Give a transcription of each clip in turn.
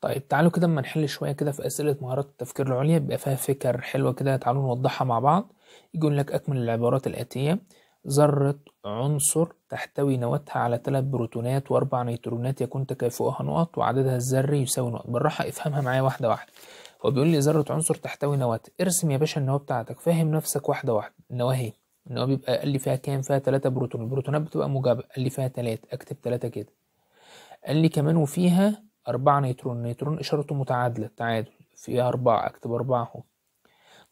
طيب تعالوا كده اما نحل شويه كده في اسئله مهارات التفكير العليا بيبقى فيها فكر حلوه كده تعالوا نوضحها مع بعض يقول لك اكمل العبارات الاتيه ذرة عنصر تحتوي نواتها على ثلاث بروتونات وأربع نيترونات يكون تكافؤها نقط وعددها الذري يساوي نقط بالراحة افهمها معايا واحدة واحدة هو بيقول لي ذرة عنصر تحتوي نواة ارسم يا باشا النواة بتاعتك فاهم نفسك واحدة واحدة النواة اهي النواة بيبقى قال لي فيها كام فيها ثلاثة بروتون البروتونات بتبقى موجبة قال لي فيها ثلاثة اكتب ثلاثة كده قال لي كمان وفيها أربعة نيترون نيترون إشارته متعادلة تعادل فيها أربعة أكتب أربعة أهو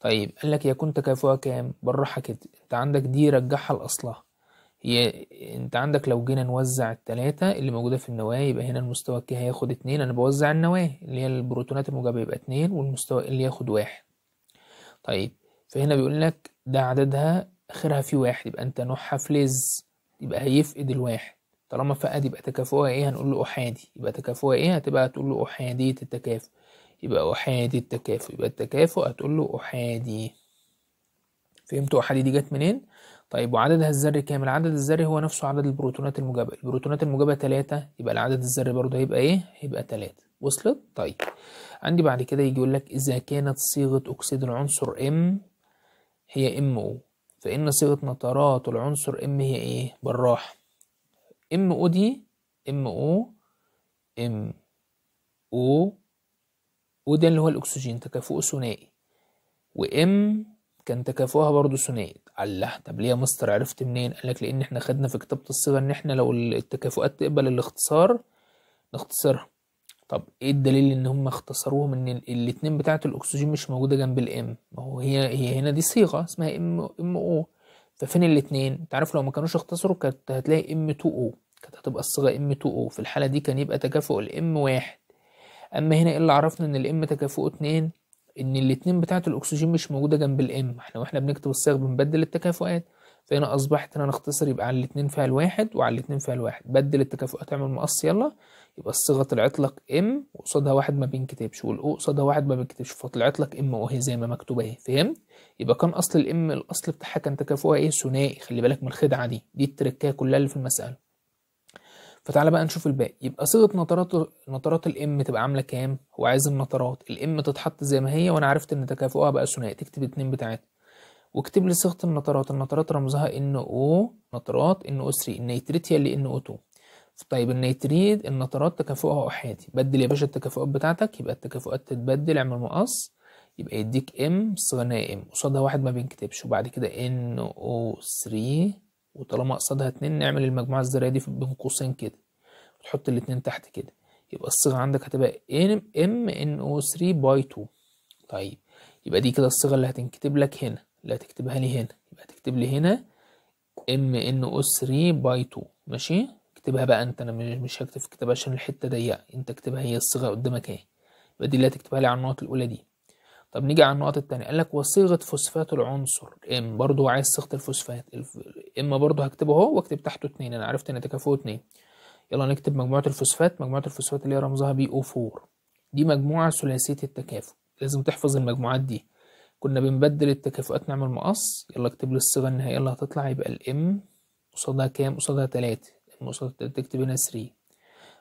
طيب قال لك يكون تكافؤها كام بالراحة كده أنت عندك دي رجعها لأصلها هي أنت عندك لو جينا نوزع التلاتة اللي موجودة في النواة يبقى هنا المستوى كي هياخد اتنين أنا بوزع النواة اللي هي البروتونات الموجبة يبقى اتنين والمستوى اللي ياخد واحد طيب فهنا بيقول لك ده عددها آخرها فيه واحد يبقى أنت نوعها فليز يبقى هيفقد الواحد طالما فقد يبقى تكافؤها ايه هنقول له احادي يبقى تكافؤها ايه هتبقى هتقول له احادية التكافؤ يبقى احادي التكافؤ يبقى التكافؤ هتقول له احادي فهمتوا احادي دي جت منين طيب وعددها الذري كام العدد الذري هو نفسه عدد البروتونات الموجبه البروتونات الموجبه 3 يبقى العدد الذري برضه هيبقى ايه هيبقى 3 وصلت طيب عندي بعد كده يجي يقول لك اذا كانت صيغه اكسيد العنصر ام هي ام او فان صيغه نترات العنصر ام هي ايه بالراحه ام او دي ام او ام او او ده اللي هو الاكسجين تكافؤه ثنائي وام كان تكافؤها برضو ثنائي الله طب ليه يا مستر عرفت منين قال لك لان احنا خدنا في كتابه الصيغه ان احنا لو التكافؤات تقبل الاختصار نختصرها طب ايه الدليل ان هم اختصروهم ان الاتنين بتاعه الاكسجين مش موجوده جنب الام ما هو هي هي هنا دي صيغه اسمها ام ام او ففين الاتنين انت عارف لو ما كانوش اختصروا كانت هتلاقي ام 2 او كانت هتبقى الصيغه ام 2 او في الحاله دي كان يبقى تكافؤ الام واحد اما هنا ايه اللي عرفنا ان الام تكافؤه اتنين ان الاتنين بتاعه الاكسجين مش موجوده جنب الام احنا واحنا بنكتب الصيغ بنبدل التكافؤات فهنا اصبحت انا نختصر يبقى على الاتنين فيها الواحد وعلى الاتنين فيها الواحد بدل التكافؤات اعمل مقص يلا يبقى صيغه لك ام وقصادها واحد ما بينكتبش والاو قصادها واحد ما بينكتبش فطلعت لك ام وهي زي ما مكتوبه اهي فهمت يبقى كان اصل الام الاصل بتاعها كان تكافؤها ايه ثنائي خلي بالك من الخدعه دي دي التركيه كلها اللي في المساله فتعالى بقى نشوف الباقي يبقى صيغه نطرات نطرات الام تبقى عامله كام هو عايز النطرات الام تتحط زي ما هي وانا عرفت ان تكافؤها بقى ثنائي تكتب اتنين بتاعتها واكتب لي صيغه النطرات النطرات رمزها ان او نطرات ان او 3 النيتريتيا اللي ان او 2 طيب النيتريد النترات تكافؤها احادي بدل يا باشا التكافؤات بتاعتك يبقى التكافؤات تتبدل اعمل مقص يبقى يديك ام صغنية ام قصادها واحد ما بينكتبش وبعد كده ان او 3 وطالما قصادها اتنين نعمل المجموعة الذرية دي بين قوسين كده وتحط الاتنين تحت كده يبقى الصيغة عندك هتبقى ان ام ان او 3 باي 2 طيب يبقى دي كده الصيغة اللي هتنكتب لك هنا اللي هتكتبها لي هنا يبقى هتكتب لي هنا ام ان او 3 باي 2 ماشي اكتبها بقى انت انا مش هكتب في عشان الحته ضيقه انت اكتبها هي الصيغه قدامك اهي يبقى دي اللي هتكتبها لي على النقط الاولى دي طب نيجي على النقط التانية قال لك وصيغه فوسفات العنصر ام برضو عايز صيغه الفوسفات اما برضو هكتبه اهو واكتب تحته اتنين انا عرفت ان تكافؤه اتنين يلا نكتب مجموعه الفوسفات مجموعه الفوسفات اللي هي رمزها بي او 4 دي مجموعه ثلاثيه التكافؤ لازم تحفظ المجموعات دي كنا بنبدل التكافؤات نعمل مقص يلا اكتب لي الصيغه النهائيه اللي هتطلع يبقى الام قصادها كام قصادها 3 النقطة تكتب هنا 3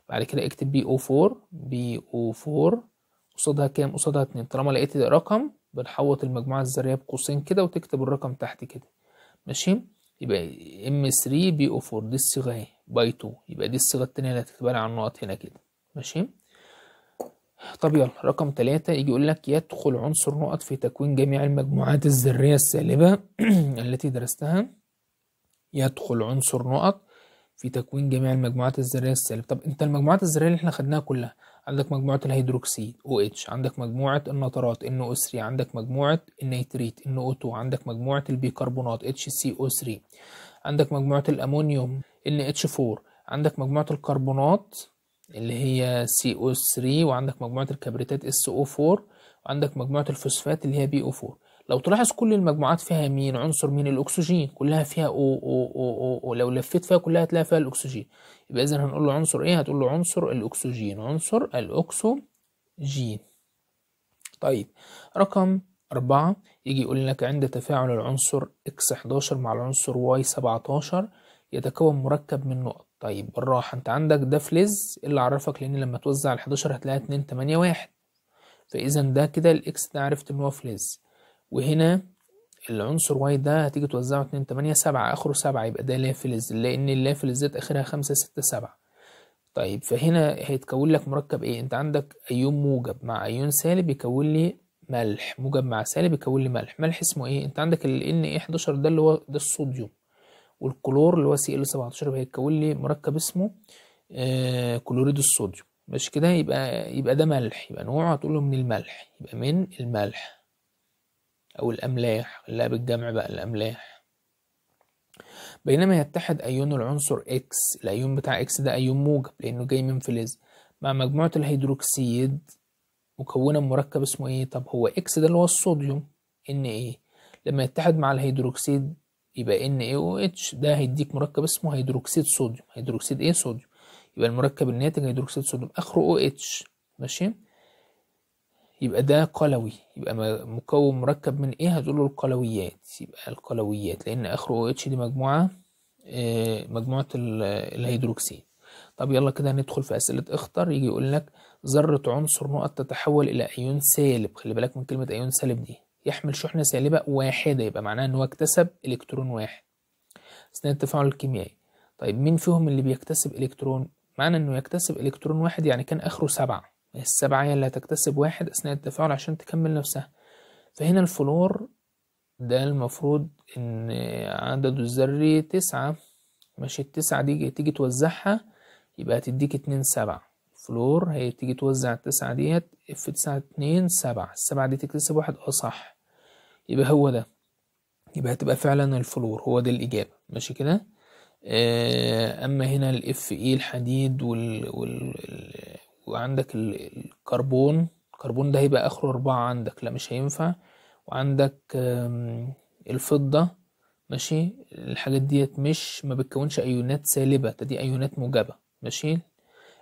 بعد كده اكتب بي او 4 بي او 4 قصادها كام قصادها 2 طالما لقيت رقم بنحوط المجموعة الذرية بقوسين كده وتكتب الرقم تحت كده ماشي يبقى ام 3 بي او 4 دي الصيغة اهي باي 2 يبقى دي الصيغة التانية اللي هتكتبها لي على النقط هنا كده ماشي طب يلا رقم 3 يجي يقول لك يدخل عنصر نقط في تكوين جميع المجموعات الذرية السالبة التي درستها يدخل عنصر نقط في تكوين جميع المجموعات الذرية السالب طب انت المجموعات الذرية اللي احنا خدناها كلها عندك مجموعة الهيدروكسيد اتش عندك مجموعة النترات او 3 عندك مجموعة النيتريت او 2 عندك مجموعة البيكربونات اتش او 3 عندك مجموعة اتش NH4 عندك مجموعة الكربونات اللي هي او 3 وعندك مجموعة الكبريتات او 4 وعندك مجموعة الفوسفات اللي هي او 4 لو تلاحظ كل المجموعات فيها مين عنصر مين الاكسجين كلها فيها او او او او لو لفيت فيها كلها هتلاقي فيها الاكسجين يبقى اذا هنقول له عنصر ايه هتقول له عنصر الاكسجين عنصر الاكسجين طيب رقم أربعة يجي يقول لك عند تفاعل العنصر اكس 11 مع العنصر واي 17 يتكون مركب من نقط طيب بالراحة انت عندك ده فلز إيه اللي عرفك لان لما توزع ال 11 هتلاقي 2 8 1 فاذا ده كده الاكس ده عرفت ان هو فلز وهنا العنصر واي ده هتيجي توزعه اتنين تمانية سبعة اخره سبعة يبقى ده لافلز لان اللافلز ديت اخرها خمسة ستة سبعة طيب فهنا هيتكون لك مركب ايه انت عندك ايون موجب مع ايون سالب يكون لي ملح موجب مع سالب يكون لي ملح ملح اسمه ايه انت عندك ال ان ايه 11 ده اللي هو ده الصوديوم والكلور اللي هو سي ال 17 هيتكون لي مركب اسمه آه كلوريد الصوديوم مش كده يبقى يبقى ده ملح يبقى نوعه هتقوله من الملح يبقى من الملح أو الأملاح لا بالجمع بقى الأملاح بينما يتحد أيون العنصر إكس الأيون بتاع إكس ده أيون موجب لأنه جاي من فلز مع مجموعة الهيدروكسيد مكونة مركب اسمه إيه طب هو إكس ده اللي هو الصوديوم إن إيه لما يتحد مع الهيدروكسيد يبقى ان إيه و اتش ده هيديك مركب اسمه هيدروكسيد صوديوم هيدروكسيد ايه صوديوم يبقى المركب الناتج هيدروكسيد صوديوم اخره او OH. اتش ماشي يبقى ده قلوي يبقى مكون مركب من ايه هتقوله القلويات يبقى القلويات لان اخر او اتش دي مجموعه آه، مجموعه الهيدروكسيد طب يلا كده هندخل في اسئله اخطر يجي يقول لك ذره عنصر نقط تتحول الى ايون سالب خلي بالك من كلمه ايون سالب دي يحمل شحنه سالبه واحده يبقى معناها ان هو اكتسب الكترون واحد اثناء التفاعل الكيميائي طيب مين فيهم اللي بيكتسب الكترون معنى انه يكتسب الكترون واحد يعني كان اخره سبعه السبعة هي اللي هتكتسب واحد أثناء التفاعل عشان تكمل نفسها فهنا الفلور ده المفروض إن عدده الذري تسعة ماشي التسعة دي تيجي توزعها يبقى هتديك اتنين سبعة فلور هي تيجي توزع التسعة ديت اف تسعة اتنين سبعة السبعة دي تكتسب واحد اه صح يبقى هو ده يبقى هتبقى فعلا الفلور هو ده الإجابة ماشي كده آه، أما هنا الاف ايه الحديد وال, وال... وعندك الكربون الكربون ده هيبقى اخره اربعة عندك لا مش هينفع وعندك الفضة ماشي الحاجات ديت مش ما بتكونش ايونات سالبة دي ايونات موجبة ماشي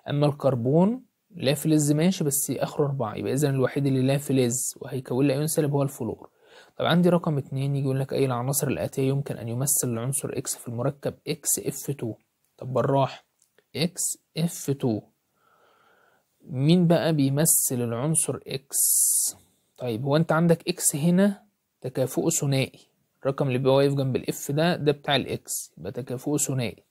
اما الكربون لا فلز ماشي بس اخره اربعة يبقى اذا الوحيد اللي لا فلز وهيكون لي ايون سالب هو الفلور طب عندي رقم اتنين يجي يقول لك اي العناصر الاتية يمكن ان يمثل العنصر اكس في المركب اكس اف 2 طب بالراحة اكس اف 2 مين بقى بيمثل العنصر اكس طيب هو انت عندك اكس هنا تكافؤه ثنائي الرقم اللي بيبقى واقف جنب الاف ده ده بتاع الاكس يبقى تكافؤه ثنائي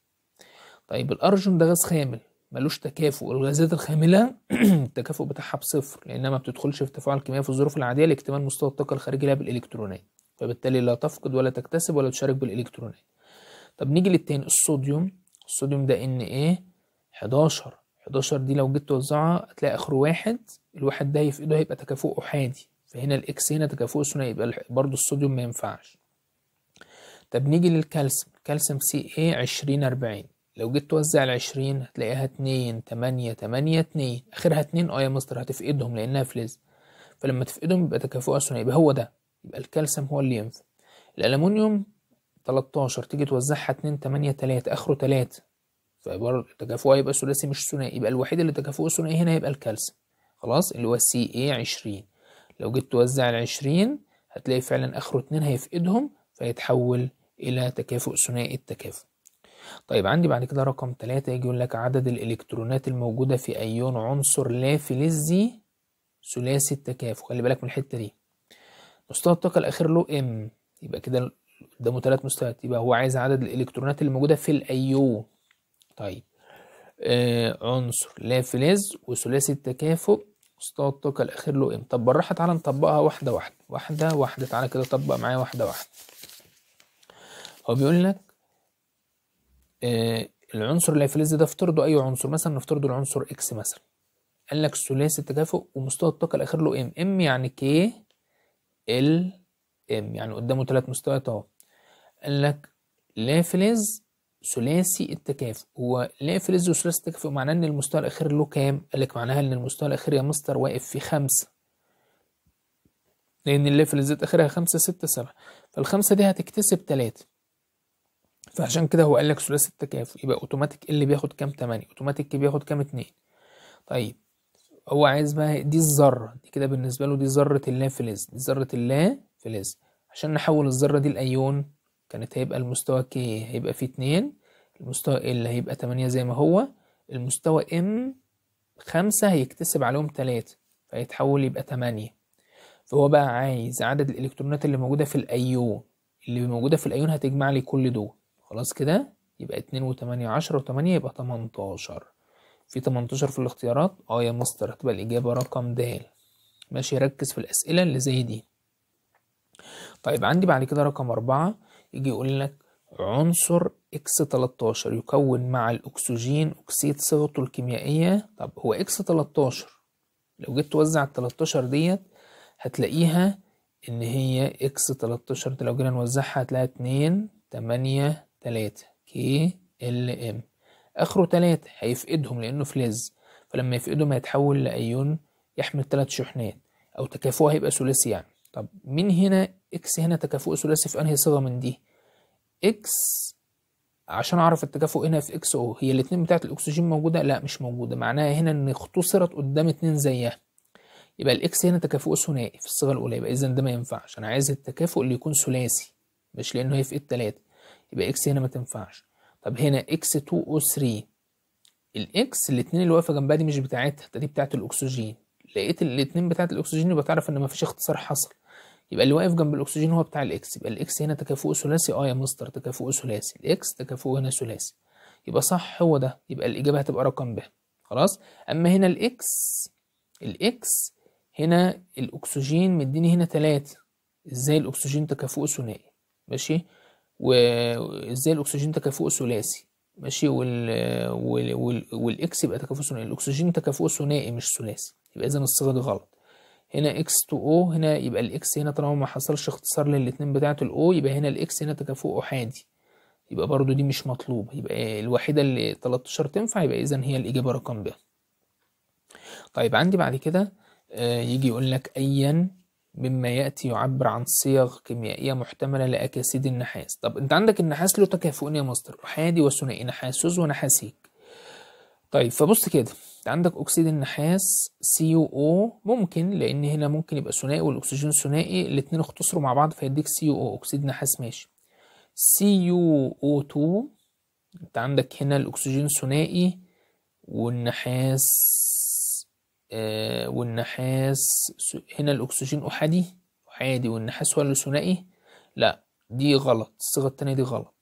طيب الارجون ده غاز خامل ملوش تكافؤ الغازات الخامله التكافؤ بتاعها بصفر لانها ما بتدخلش في تفاعل كيميائي في الظروف العاديه لاكتمال مستوى الطاقه الخارجي لها بالالكترونات فبالتالي لا تفقد ولا تكتسب ولا تشارك بالالكترونات طب نيجي للتاني الصوديوم الصوديوم ده ان ايه 11 11 دي لو جيت توزعها هتلاقي اخره واحد الواحد ده في ايده هيبقى تكافؤ احادي فهنا الاكس هنا تكافؤ ثنائي يبقى برضو الصوديوم ما ينفعش طب نيجي للكالسيوم كالسيوم سي اي 20 40 لو جيت توزع ال 20 هتلاقيها 2 8 8 2 اخرها 2 اه يا مستر هتفقدهم لانها فلز فلما تفقدهم يبقى تكافؤ ثنائي يبقى هو ده يبقى الكالسيوم هو اللي ينفع الالومنيوم 13 تيجي توزعها 2 8 3 اخره 3 عباره التكافؤ هيبقى ثلاثي مش ثنائي يبقى الوحيد اللي تكافؤه ثنائي هنا يبقى الكالسيوم خلاص اللي هو سي اي 20 لو جيت توزع ال 20 هتلاقي فعلا اخره اتنين هيفقدهم فيتحول الى تكافؤ ثنائي التكافؤ طيب عندي بعد كده رقم تلاتة يجي يقول لك عدد الالكترونات الموجودة في ايون عنصر لا فلزي ثلاثي التكافؤ خلي بالك من الحتة دي مستوى الطاقة الاخير له ام يبقى كده قدامه تلات مستويات يبقى هو عايز عدد الالكترونات الموجوده في الايون طيب آه عنصر لا فلز وثلاثي التكافؤ مستوى الطاقة الأخير له إم إيه؟ طب بالراحة تعالى نطبقها واحدة واحدة واحدة واحدة تعالى كده طبق معايا واحدة واحدة هو بيقول لك آه العنصر اللي فلز ده افترضوا أي عنصر مثلا نفترضوا العنصر إكس مثلا قال لك ثلاثي التكافؤ ومستوى الطاقة الأخير له إم إيه؟ إم يعني كي ال إم يعني قدامه تلات مستويات أهو قال لك لا فلز ثلاثي التكافؤ هو ليه فريز وثلاثي التكافؤ معناه ان المستوى الاخير له كام قال لك معناها ان المستوى الاخير يا مستر واقف في خمسة لان اللي في الزيت اخرها خمسة ستة سبعة فالخمسة دي هتكتسب تلاتة فعشان كده هو قال لك ثلاثي التكافؤ يبقى اوتوماتيك اللي بياخد كام تمانية اوتوماتيك بياخد كام اتنين طيب هو عايز بقى دي الذرة دي كده بالنسبة له دي ذرة اللا فلز دي ذرة اللا فلز عشان نحول الذرة دي لأيون كانت هيبقى المستوى K هيبقى فيه اتنين المستوى L هيبقى تمانية زي ما هو المستوى M خمسة هيكتسب عليهم تلاتة فيتحول يبقى تمانية فهو بقى عايز عدد الإلكترونات اللي موجودة في الأيون اللي موجودة في الأيون هتجمع لي كل دول خلاص كده يبقى اتنين وتمانية عشرة وتمانية يبقى تمنتاشر في تمنتاشر في الاختيارات اه يا مستر هتبقى الإجابة رقم د ماشي ركز في الأسئلة اللي زي دي طيب عندي بعد كده رقم أربعة يجي يقول لك عنصر اكس 13 يكون مع الاكسجين اكسيد صيغته الكيميائيه طب هو اكس 13 لو جيت توزع ال 13 ديت هتلاقيها ان هي اكس 13 دي لو جينا نوزعها هتلاقيها 2 8 3 كي ال ام اخره 3 هيفقدهم لانه فلز فلما يفقدهم هيتحول لايون يحمل 3 شحنات او تكافؤه هيبقى ثلاثي يعني طب من هنا اكس هنا تكافؤ ثلاثي في انهي صيغه من دي اكس عشان اعرف التكافؤ هنا في اكس او هي الاتنين بتاعت الاكسجين موجوده لا مش موجوده معناها هنا ان اختصرت قدام اتنين زيها يبقى الاكس هنا تكافؤ ثنائي في الصيغه الاولى يبقى اذا ده ما ينفعش انا عايز التكافؤ اللي يكون ثلاثي مش لانه هي في التلاته يبقى اكس هنا ما تنفعش طب هنا اكس 2 او 3 الاكس الاتنين اللي واقفه جنبها دي مش بتاعتها دي بتاعت الاكسجين لقيت الاتنين بتاعت الاكسجين يبقى تعرف ان فيش اختصار حصل يبقى اللي واقف جنب الاكسجين هو بتاع الاكس يبقى الاكس هنا تكافؤ ثلاثي اه يا مستر تكافؤ ثلاثي الاكس تكافؤ هنا ثلاثي يبقى صح هو ده يبقى الاجابه هتبقى رقم ب خلاص اما هنا الاكس الاكس هنا الاكسجين مديني هنا تلاتة ازاي الاكسجين تكافؤ ثنائي ماشي وازاي الاكسجين تكافؤ ثلاثي ماشي وال... وال... والاكس يبقى تكافؤ ثنائي الاكسجين تكافؤ ثنائي مش ثلاثي يبقى اذا الصيغه دي غلط هنا اكس تو او هنا يبقى الاكس هنا طالما ما حصلش اختصار للاتنين بتاعة الاو يبقى هنا الاكس هنا تكافؤ احادي يبقى برضو دي مش مطلوبة يبقى الوحيدة اللي 13 تنفع يبقى اذا هي الاجابة رقم ب طيب عندي بعد كده آه، يجي يقول لك ايا مما ياتي يعبر عن صيغ كيميائيه محتمله لاكاسيد النحاس طب انت عندك النحاس له تكافؤ يا مصدر احادي وثنائي نحاسوز ونحاسي طيب فبص كده عندك اكسيد النحاس CuO ممكن لان هنا ممكن يبقى ثنائي والاكسجين ثنائي الاتنين اختصروا مع بعض فيديك CuO اكسيد نحاس ماشي CuO2 انت عندك هنا الاكسجين ثنائي والنحاس آه والنحاس هنا الاكسجين احادي احادي والنحاس هو ثنائي لا دي غلط الصيغه التانية دي غلط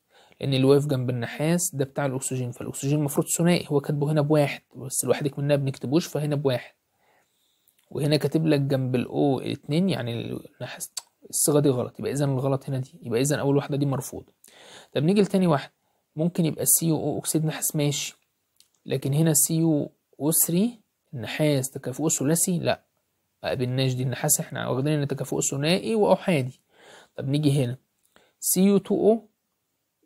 ان الواف جنب النحاس ده بتاع الاكسجين فالاكسجين المفروض ثنائي هو كاتبه هنا بواحد بس لوحدك منها بنكتبوش فهنا بواحد وهنا كاتب لك جنب الاو اتنين يعني النحاس الصيغه دي غلط يبقى اذا الغلط هنا دي يبقى اذا اول واحده دي مرفوضه طب نيجي لتاني واحده ممكن يبقى سي او اكسيد نحاس ماشي لكن هنا سي او اسري النحاس تكافؤ ثلاثي لا ما قابلناش دي النحاس احنا واخدين ان تكافؤ ثنائي واحادي طب نيجي هنا سي او 2 او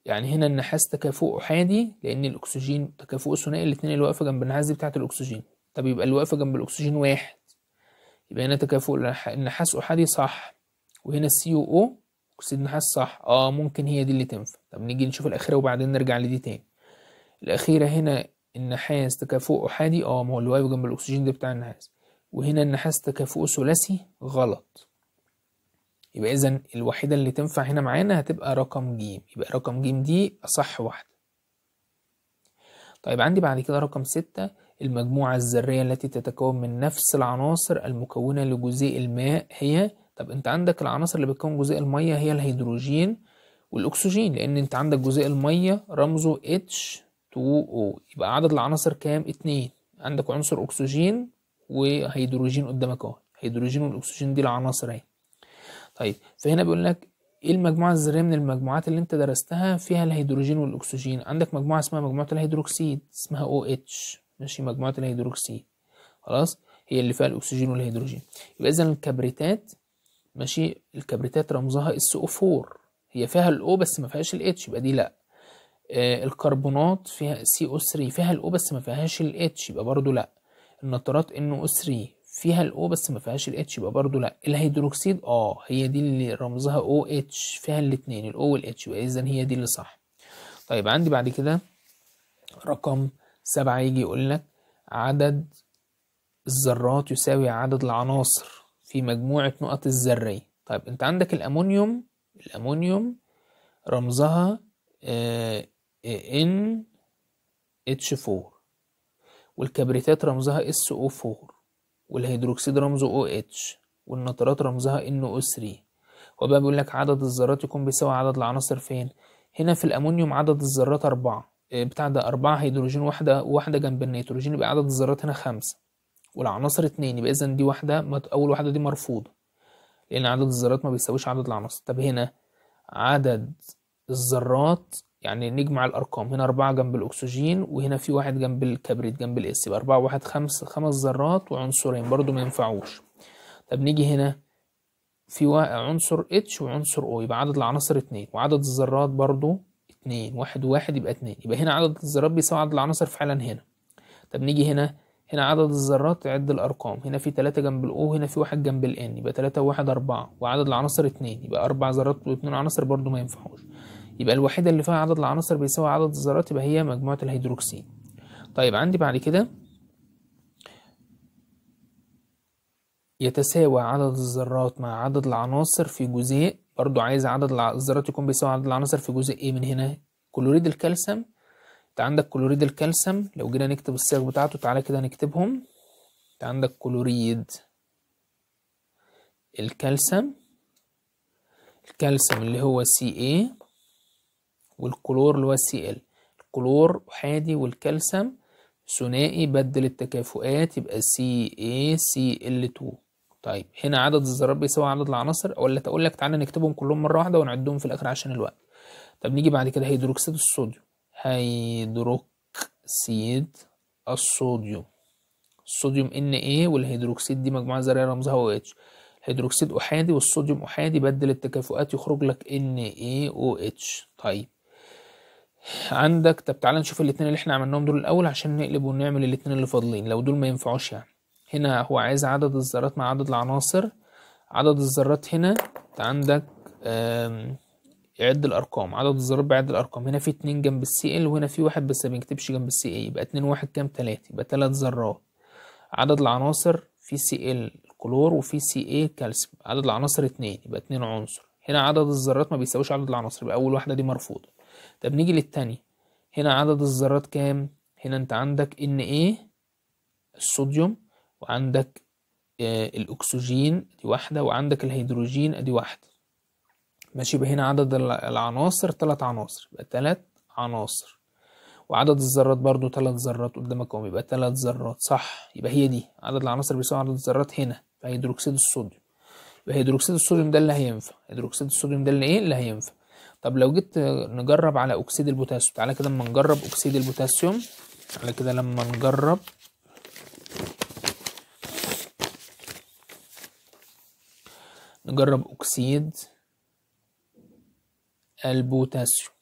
يعني هنا النحاس تكافؤ أحادي لأن الأكسجين تكافؤ ثنائي الاتنين اللي واقفة جنب النحاس دي بتاعة الأكسجين طب يبقى اللي واقفة جنب الأكسجين واحد يبقى هنا تكافؤ النحاس أحادي صح وهنا السي او او أكسيد النحاس صح اه ممكن هي دي اللي تنفع طب نيجي نشوف الأخيرة وبعدين نرجع لدي تاني الأخيرة هنا النحاس تكافؤ أحادي اه ما هو اللي واقف جنب الأكسجين ده بتاع النحاس وهنا النحاس تكافؤ ثلاثي غلط يبقى اذا الوحيدة اللي تنفع هنا معانا هتبقى رقم ج يبقى رقم ج دي اصح واحدة طيب عندي بعد كده رقم ستة المجموعة الذرية التي تتكون من نفس العناصر المكونة لجزيء الماء هي طب انت عندك العناصر اللي بتكون جزيء المية هي الهيدروجين والاكسجين لان انت عندك جزيء المية رمزه H2O يبقى عدد العناصر كام اتنين عندك عنصر اكسجين وهيدروجين قدامك اهو هيدروجين والاكسجين دي العناصر اهي طيب فهنا بيقول لك ايه المجموعه الذريه من المجموعات اللي انت درستها فيها الهيدروجين والاكسجين عندك مجموعه اسمها مجموعه الهيدروكسيد اسمها او اتش ماشي مجموعه الهيدروكسيد خلاص هي اللي فيها الاكسجين والهيدروجين يبقى اذا الكبريتات ماشي الكبريتات رمزها اس او 4 هي فيها الاو بس ما فيهاش الاتش يبقى دي لا آه الكربونات فيها سي او 3 فيها الاو بس ما فيهاش الاتش يبقى برضو لا النترات ان او 3 فيها الاو بس ما فيهاش الاتش يبقى برضو لا الهيدروكسيد اه هي دي اللي رمزها او اتش فيها الاتنين الاو والاتش يبقى اذا هي دي اللي صح طيب عندي بعد كده رقم سبعة يجي يقول لك عدد الذرات يساوي عدد العناصر في مجموعة نقط الذرية طيب انت عندك الامونيوم الامونيوم رمزها ان اتش 4 والكبريتات رمزها اس او 4 والهيدروكسيد رمزه او اتش والنترات رمزها ان او 3 وبقى بيقول لك عدد الذرات يكون بيساوي عدد العناصر فين هنا في الامونيوم عدد الذرات أربعة آه، بتاع ده أربعة هيدروجين واحدة واحدة جنب النيتروجين يبقى عدد الذرات هنا خمسة والعناصر اتنين يبقى إذا دي واحدة أول واحدة دي مرفوضة لأن عدد الذرات ما بيساويش عدد العناصر طب هنا عدد الذرات يعني نجمع الأرقام هنا أربعة جنب الأكسجين وهنا في واحد جنب الكبريت جنب الاس يبقى أربعة واحد خمس خمس ذرات وعنصرين برضو ما ينفعوش طب نيجي هنا في عنصر اتش وعنصر او يبقى عدد العناصر اتنين وعدد الذرات برضو اتنين واحد وواحد يبقى اتنين يبقى هنا عدد الذرات بيساوي عدد العناصر فعلا هنا طب نيجي هنا هنا عدد الذرات عد الأرقام هنا في تلاتة جنب الأو هنا في واحد جنب الإن يبقى تلاتة وواحد أربعة وعدد العناصر اتنين يبقى أربع ذرات واتنين عناصر برضو ما ينفعوش يبقى الوحيدة اللي فيها عدد العناصر بيساوي عدد الذرات يبقى هي مجموعة الهيدروكسين طيب عندي بعد كده يتساوى عدد الذرات مع عدد العناصر في جزيء برضو عايز عدد الذرات يكون بيساوي عدد العناصر في جزء ايه من هنا كلوريد الكالسيوم انت عندك كلوريد الكالسيوم لو جينا نكتب الصيغ بتاعته تعالى كده نكتبهم انت عندك كلوريد الكالسيوم الكالسيوم اللي هو سي ايه والكلور اللي هو السي ال الكلور احادي والكالسيوم ثنائي بدل التكافؤات يبقى سي اي سي ال 2 طيب هنا عدد الذرات بيساوي عدد العناصر ولا تقول لك تعالى نكتبهم كلهم مره واحده ونعدهم في الاخر عشان الوقت طب نيجي بعد كده هيدروكسيد الصوديوم هيدروكسيد الصوديوم الصوديوم ان اي والهيدروكسيد دي مجموعه ذريه رمزها او OH الهيدروكسيد احادي والصوديوم احادي بدل التكافؤات يخرج لك ان اي او اتش طيب عندك طب تعالى نشوف الاتنين اللي احنا عملناهم دول الاول عشان نقلب ونعمل الاتنين اللي فاضلين لو دول ما ينفعوش يعني هنا هو عايز عدد الذرات مع عدد العناصر عدد الذرات هنا انت عندك عد الارقام عدد الذرات بعد الارقام هنا في اتنين جنب السي ال وهنا في واحد بس ما بنكتبش جنب السي اي يبقى اتنين واحد كام تلاتة يبقى تلات ذرات عدد العناصر في سي ال كلور وفي سي اي كالسيوم عدد العناصر اتنين يبقى اتنين عنصر هنا عدد الذرات ما بيساويش عدد العناصر يبقى اول واحده دي مرفوضه طب نيجي للتاني هنا عدد الذرات كام هنا انت عندك ان ايه الصوديوم وعندك آه الاكسجين دي واحده وعندك الهيدروجين ادي واحده ماشي يبقى هنا عدد العناصر تلات عناصر يبقى تلات عناصر وعدد الذرات برضو تلات ذرات قدامك اهو يبقى تلات ذرات صح يبقى هي دي عدد العناصر بيساوي عدد الذرات هنا في هيدروكسيد الصوديوم يبقى هيدروكسيد الصوديوم ده اللي هينفع هيدروكسيد الصوديوم ده اللي ايه اللي هينفع طب لو جيت نجرب على اكسيد البوتاسيوم تعالى كده اما نجرب اكسيد البوتاسيوم تعالى كده لما نجرب نجرب اكسيد البوتاسيوم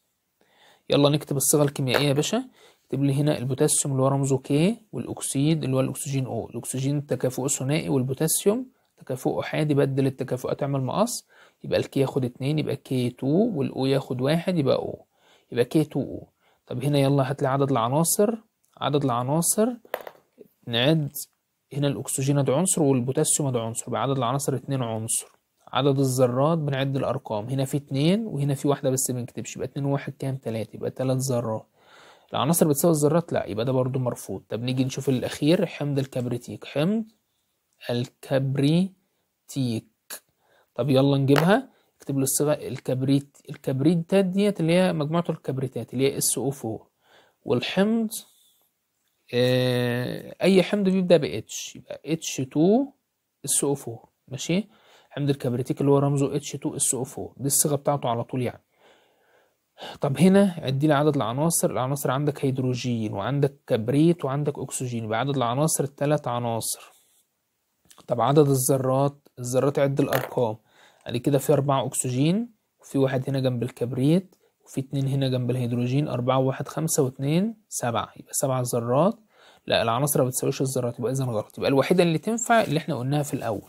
يلا نكتب الصيغه الكيميائيه يا باشا اكتب لي هنا البوتاسيوم اللي هو رمزه ك والاكسيد اللي هو الاكسجين او الاكسجين تكافؤ ثنائي والبوتاسيوم تكافؤ احادي بدل التكافؤات اعمل مقص يبقى الكي ياخد اتنين يبقى كي تو والاو ياخد واحد يبقى او يبقى كي تو او طب هنا يلا هات لي عدد العناصر عدد العناصر نعد هنا الاكسجين ده عنصر والبوتاسيوم ده عنصر يبقى عدد العناصر اتنين عنصر عدد الذرات بنعد الارقام هنا في اتنين وهنا في واحده بس بنكتبش يبقى اتنين وواحد كام تلاته يبقى تلات ذرات العناصر بتساوي الذرات لا يبقى ده برضو مرفوض طب نيجي نشوف الاخير حمض الكبريتيك حمض الكبريتيك طب يلا نجيبها اكتب له الصيغه الكبريت الكبريتات ديت اللي هي مجموعه الكبريتات اللي هي اس او 4 والحمض اه اي حمض بيبدا ب اتش يبقى اتش 2 اس او 4 ماشي حمض الكبريتيك اللي هو رمزه اتش 2 اس او 4 دي الصيغه بتاعته على طول يعني طب هنا عدي لي عدد العناصر العناصر عندك هيدروجين وعندك كبريت وعندك اكسجين يبقى عدد العناصر الثلاث عناصر طب عدد الذرات الذرات عد الارقام بعد كده في أربعة أكسجين وفي واحد هنا جنب الكبريت وفي اتنين هنا جنب الهيدروجين أربعة وواحد خمسة واتنين سبعة يبقى سبعة ذرات لا العناصر ما بتساويش الذرات يبقى إذا غلط يبقى الوحيدة اللي تنفع اللي احنا قلناها في الأول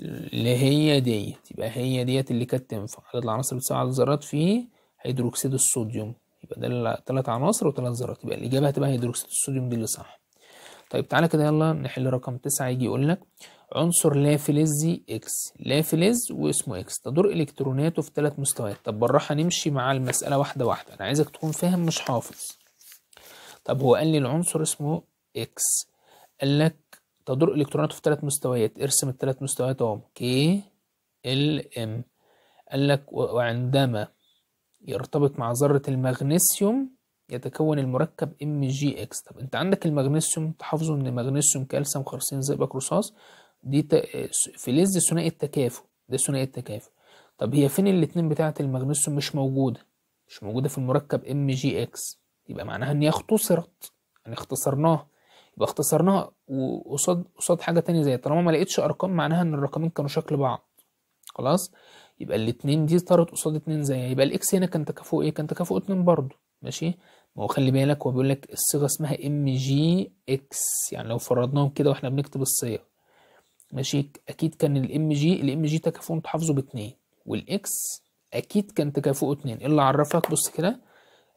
اللي هي ديت يبقى هي ديت اللي كانت تنفع عدد العناصر بتساوي عدد الذرات في هيدروكسيد الصوديوم يبقى ده تلات عناصر وتلات ذرات يبقى الإجابة هتبقى هيدروكسيد الصوديوم دي اللي صح طيب تعالى كده يلا نحل رقم تسعة يجي يقول لك عنصر لا فلزي اكس لا فلز واسمه اكس تدور الكتروناته في ثلاث مستويات طب بالراحه نمشي مع المساله واحده واحده انا عايزك تكون فاهم مش حافظ طب هو قال لي العنصر اسمه اكس قال لك تدور الكتروناته في ثلاث مستويات ارسم الثلاث مستويات اهو كي ال ام قال لك وعندما يرتبط مع ذره المغنيسيوم يتكون المركب ام جي اكس طب انت عندك المغنيسيوم تحافظوا ان المغنيسيوم كالسيوم خرسين زئبق رصاص دي في فلز ثنائي التكافؤ ده ثنائي التكافؤ طب هي فين الاتنين بتاعة المغنيسيوم مش موجودة مش موجودة في المركب ام جي اكس يبقى معناها ان هي اختصرت يعني اختصرناها يبقى اختصرناها وقصاد قصاد حاجة تانية زي طالما ما لقيتش ارقام معناها ان الرقمين كانوا شكل بعض خلاص يبقى الاتنين دي طارت قصاد اتنين زيها يبقى الاكس هنا كان تكافؤ ايه كان تكافؤ اتنين برضه ماشي ما هو خلي بالك هو بيقول لك الصيغه اسمها ام جي اكس يعني لو فرضناهم كده واحنا بنكتب الصيغ ماشي اكيد كان الام جي الام جي تكافؤ حافظه باتنين والاكس اكيد كان تكافؤه اتنين ايه اللي عرفك بص كده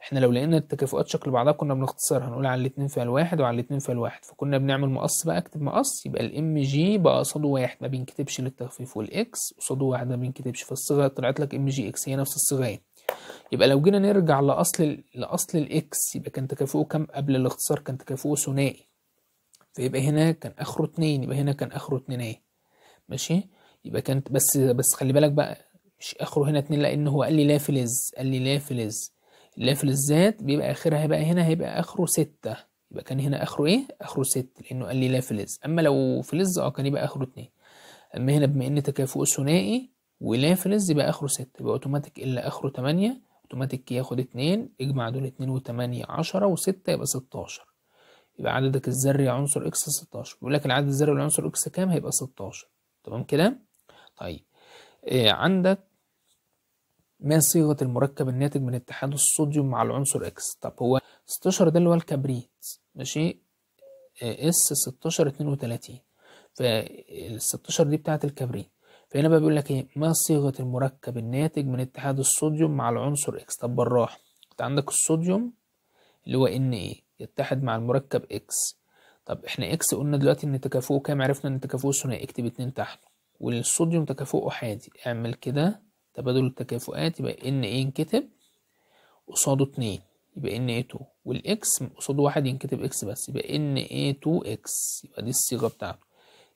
احنا لو لقينا التكافؤات شكل بعضها كنا بنختصرها هنقول على الاتنين فيها الواحد وعلى الاتنين فيها الواحد فكنا بنعمل مقص بقى اكتب مقص يبقى الام جي بقى قصاده واحد ما بينكتبش للتخفيف والاكس قصاده واحد ما بينكتبش فالصيغه طلعت لك ام جي اكس هي نفس الصيغه يبقى لو جينا نرجع لاصل لاصل الاكس يبقى كان تكافؤه كام قبل الاختصار كان تكافؤه ثنائي فيبقى هنا كان اخره اتنين يبقى هنا كان اخره اتنين ايه ماشي يبقى كانت بس بس خلي بالك بقى مش اخره هنا اتنين لان هو قال لي لا قال لي لا لافلز لا بيبقى اخرها بقى هنا هيبقى اخره ستة يبقى كان هنا اخره ايه اخره ست لانه قال لي لا اما لو فلز اه كان يبقى اخره اتنين اما هنا بما ان تكافؤ ثنائي ولا يبقى اخره ستة يبقى اوتوماتيك الا اخره تمانية اوتوماتيك ياخد اتنين اجمع دول اتنين وتمانية عشرة وستة يبقى ستاشر يبقى عددك الذري عنصر اكس 16 بيقول لك العدد الذري لعنصر اكس كام هيبقى 16 تمام كده طيب إيه عندك ما صيغه المركب الناتج من اتحاد الصوديوم مع العنصر اكس طب هو 16 ده اللي هو الكبريت ماشي اس 16 32 فال 16 دي بتاعه الكبريت فهنا بقى بيقول لك ايه ما صيغه المركب الناتج من اتحاد الصوديوم مع العنصر اكس طب بالراحه انت عندك الصوديوم اللي هو ان ايه يتحد مع المركب إكس طب إحنا إكس قلنا دلوقتي إن تكافؤه كام عرفنا إن تكافؤه ثنائي اكتب اتنين تحته والصوديوم تكافؤه حادي اعمل كده تبادل التكافؤات يبقى إن إيه ينكتب قصاده اتنين يبقى إن إيه تو والإكس قصاده واحد ينكتب إكس بس يبقى إن إيه تو إكس يبقى دي الصيغة بتاعته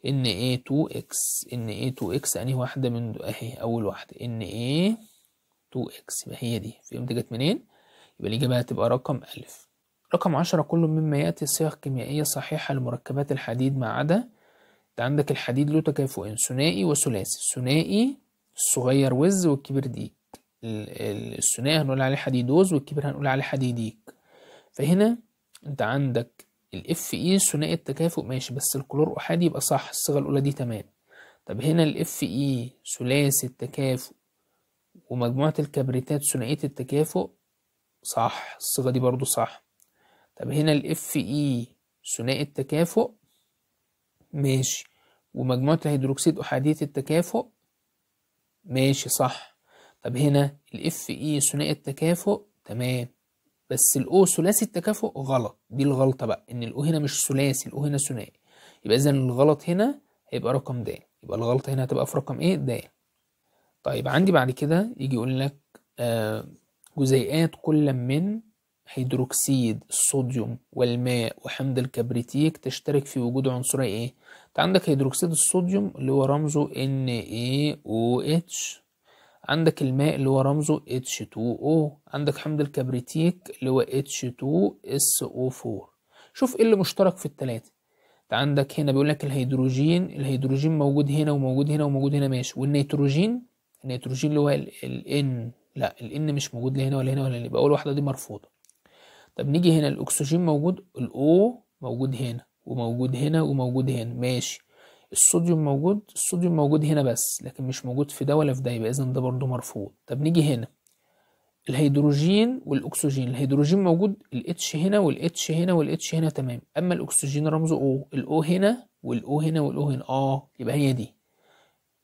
ان ايه 2 اكس ان ايه 2 اكس انهي واحده من اهي اول واحده ان ايه 2 اكس يبقى هي دي فهمت جت منين يبقى الاجابه هتبقى رقم ألف رقم عشرة كل مما يأتي صيغ كيميائية صحيحة لمركبات الحديد ما عدا انت عندك الحديد له تكافؤين ثنائي وثلاثي الثنائي الصغير وز والكبير ديك الثنائي هنقول عليه حديدوز والكبير هنقول عليه حديد ديك فهنا انت عندك الاف اي ثنائي التكافؤ ماشي بس الكلور احادي يبقى صح الصيغه الاولى دي تمام طب هنا الاف اي ثلاثي التكافؤ ومجموعه الكبريتات ثنائيه التكافؤ صح الصيغه دي برضو صح طب هنا الاف اي ثنائي التكافؤ ماشي ومجموعة الهيدروكسيد أحادية التكافؤ ماشي صح طب هنا الاف اي ثنائي التكافؤ تمام بس الاو ثلاثي التكافؤ غلط دي الغلطة بقى ان الاو هنا مش ثلاثي الاو هنا ثنائي يبقى اذا الغلط هنا هيبقى رقم د يبقى الغلطة هنا هتبقى في رقم ايه د طيب عندي بعد كده يجي يقول لك آه جزيئات كل من هيدروكسيد الصوديوم والماء وحمض الكبريتيك تشترك في وجود عنصري ايه انت عندك هيدروكسيد الصوديوم اللي هو رمزه NaOH عندك الماء اللي هو رمزه H2O عندك حمض الكبريتيك اللي هو H2SO4 شوف ايه اللي مشترك في التلاتة انت عندك هنا بيقول لك الهيدروجين الهيدروجين موجود هنا وموجود هنا وموجود هنا ماشي والنيتروجين النيتروجين اللي هو ال N لا ال N مش موجود لا هنا ولا هنا ولا هنا يبقى اول واحدة دي مرفوضة طب نيجي هنا الاكسجين موجود الاو موجود هنا وموجود هنا وموجود هنا ماشي الصوديوم موجود الصوديوم موجود هنا بس لكن مش موجود في ده ولا في ده يبقى اذا ده برضه مرفوض طب نيجي هنا الهيدروجين والاكسجين الهيدروجين موجود الاتش هنا والاتش هنا والاتش هنا تمام اما الاكسجين رمزه او الاو هنا والاو هنا والاو هنا اه يبقى هي دي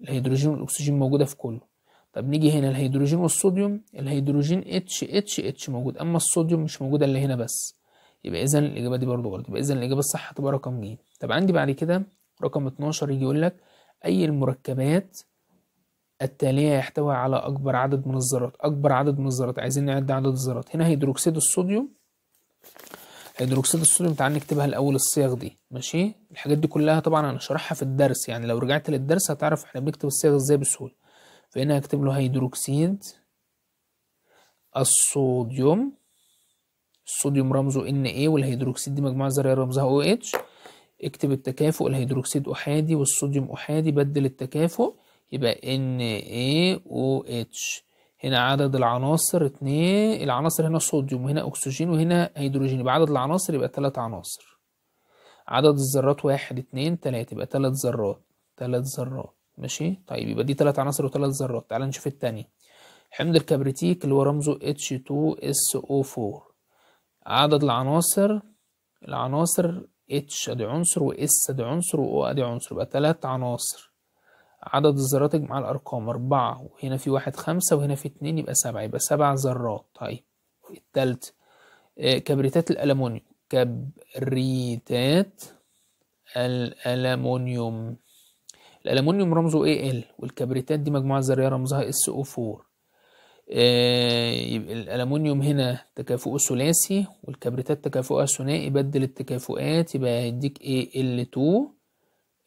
الهيدروجين والاكسجين موجوده في كله طب نيجي هنا الهيدروجين والصوديوم الهيدروجين اتش اتش اتش موجود اما الصوديوم مش موجود الا هنا بس يبقى اذا الاجابه دي برضو غلط يبقى اذا الاجابه الصح هتبقى رقم ج طب عندي بعد كده رقم 12 يجي يقول لك اي المركبات التالية يحتوي على أكبر عدد من الذرات أكبر عدد من الذرات عايزين نعد عدد الذرات هنا هيدروكسيد الصوديوم هيدروكسيد الصوديوم تعال نكتبها الأول الصيغ دي ماشي الحاجات دي كلها طبعا أنا شرحها في الدرس يعني لو رجعت للدرس هتعرف احنا بنكتب الصيغ ازاي بسهولة فهنا هكتب له هيدروكسيد الصوديوم الصوديوم رمزه ان ايه والهيدروكسيد دي مجموعه ذريه رمزها او اتش اكتب التكافؤ الهيدروكسيد احادي والصوديوم احادي بدل التكافؤ يبقى ان اي او اتش هنا عدد العناصر اتنين العناصر هنا صوديوم وهنا اكسجين وهنا هيدروجين يبقى عدد العناصر يبقى تلات عناصر عدد الذرات واحد اتنين تلاتة يبقى تلات ذرات تلات ذرات ماشي طيب يبقى دي تلات عناصر وتلات ذرات تعال نشوف التانية حمض الكبريتيك اللي هو رمزه H2SO4 عدد العناصر العناصر H ادي عنصر و S ادي عنصر و O ادي عنصر يبقى تلات عناصر عدد الذرات اجمع الارقام اربعة وهنا في واحد خمسة وهنا في اتنين يبقى سبعة يبقى سبع ذرات طيب التالت آه، كبريتات الالمونيوم كبريتات الالمونيوم الألمونيوم رمزه اي ال والكبريتات دي مجموعه ذريه رمزها اس او 4 آه، يبقى الألمونيوم هنا تكافؤه ثلاثي والكبريتات تكافؤها ثنائي بدل التكافؤات يبقى هيديك اي ال 2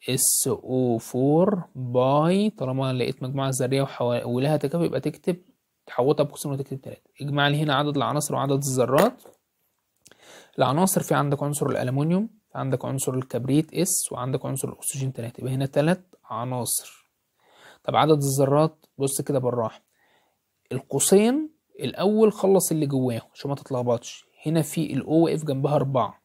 اس او 4 باي طالما لقيت مجموعه ذريه ولها تكافؤ يبقى تكتب تحوطها بقسم وتكتب تلاتة اجمع لي هنا عدد العناصر وعدد الذرات العناصر في عندك عنصر الألمونيوم عندك عنصر الكبريت اس وعندك عنصر الاكسجين 3 يبقى هنا تلات عناصر طب عدد الذرات بص كده بالراحه القوسين الاول خلص اللي جواه عشان ما تتلخبطش هنا في الاو واقف جنبها أربعة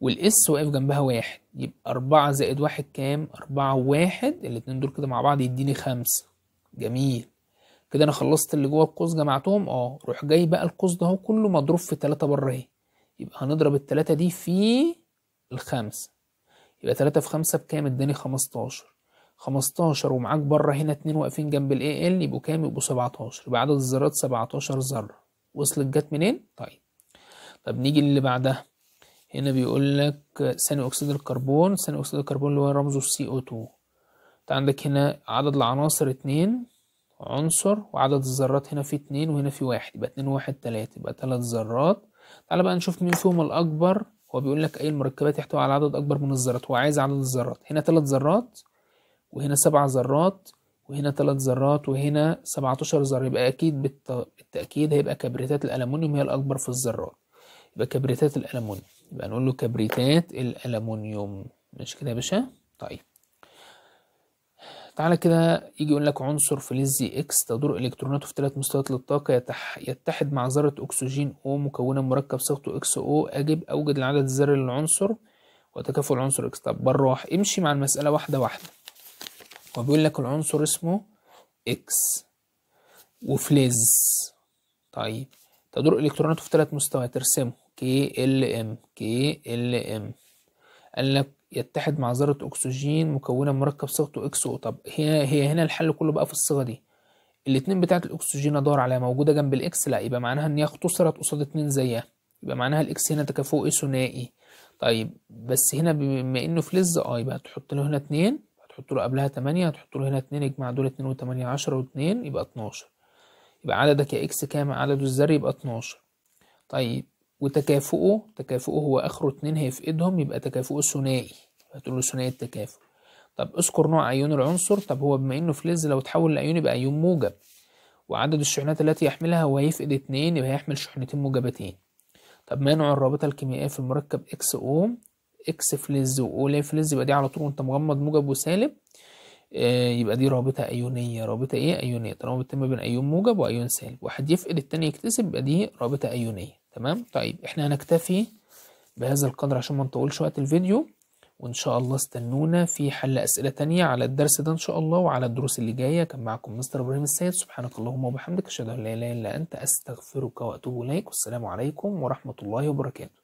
والاس واقف جنبها واحد يبقى أربعة زائد واحد كام أربعة واحد الاتنين دول كده مع بعض يديني خمسة جميل كده انا خلصت اللي جوه القوس جمعتهم اه روح جاي بقى القوس ده كله مضروب في تلاتة بره يبقى هنضرب التلاتة دي في الخمسة يبقى تلاتة في خمسة بكام اداني خمستاشر خمستاشر ومعاك بره هنا اتنين واقفين جنب الـ AL يبقوا كام يبقوا سبعتاشر يبقى عدد الذرات سبعتاشر ذرة وصلت جت منين؟ طيب طب نيجي للي بعدها هنا بيقول لك ثاني اكسيد الكربون ثاني اكسيد الكربون اللي هو رمزه سي او 2 انت عندك هنا عدد العناصر اتنين عنصر وعدد الذرات هنا في اتنين وهنا في واحد يبقى اتنين وواحد تلاتة يبقى تلات ذرات تعالى بقى نشوف مين فيهم الأكبر هو بيقول لك اي المركبات يحتوي على عدد اكبر من الذرات هو عايز عدد الذرات هنا ثلاث ذرات وهنا سبع ذرات وهنا ثلاث ذرات وهنا 17 ذره يبقى اكيد بالتاكيد هيبقى كبريتات الالومنيوم هي الاكبر في الذرات يبقى كبريتات الالومنيوم يبقى نقول له كبريتات الالومنيوم مش كده يا باشا طيب تعالى كده يجي يقول لك عنصر فلزي اكس تدور الكتروناته في ثلاث مستويات للطاقه يتح يتحد مع ذره اكسجين او مكونه مركب صيغته اكس او اجب اوجد العدد الذري للعنصر وتكافؤ العنصر اكس طب بالراحه امشي مع المساله واحده واحده وبيقول لك العنصر اسمه اكس وفلز طيب تدور الكتروناته في ثلاث مستويات ارسمه كي ال ام كي ال ام قال لك يتحد مع ذرة أكسجين مكونة مركب صيغته إكس أو طب هي هي هنا الحل كله بقى في الصيغة دي الاتنين بتاعة الأكسجين أدور عليها موجودة جنب الإكس لا يبقى معناها إن هي اختصرت قصاد اتنين زيها يبقى معناها الإكس هنا تكافؤي ثنائي طيب بس هنا بما إنه فلز أه يبقى تحط له هنا اتنين هتحط له قبلها تمانية هتحط له هنا اتنين اجمع دول اتنين وتمانية عشرة واتنين يبقى اتناشر يبقى عددك يا إكس كام عدده الذري يبقى اتناشر طيب وتكافؤه تكافؤه هو اخره اتنين هيفقدهم يبقى تكافؤه ثنائي هتقول له ثنائي التكافؤ طب اذكر نوع ايون العنصر طب هو بما انه فلز لو اتحول لايون يبقى ايون موجب وعدد الشحنات التي يحملها هو هيفقد اتنين يبقى هيحمل شحنتين موجبتين طب ما نوع الرابطة الكيميائية في المركب اكس او اكس فلز و لا فلز يبقى دي على طول وانت مغمض موجب وسالب آه يبقى دي رابطة أيونية رابطة إيه أيونية طالما بتتم بين أيون موجب وأيون سالب واحد يفقد التاني يكتسب يبقى دي رابطة أيونية تمام طيب احنا هنكتفي بهذا القدر عشان ما نطولش وقت الفيديو وان شاء الله استنونا في حل اسئله تانية على الدرس ده ان شاء الله وعلى الدروس اللي جايه كان معكم مستر ابراهيم السيد سبحانك اللهم وبحمدك اشهد ان لا اله الا انت استغفرك واتوب اليك والسلام عليكم ورحمه الله وبركاته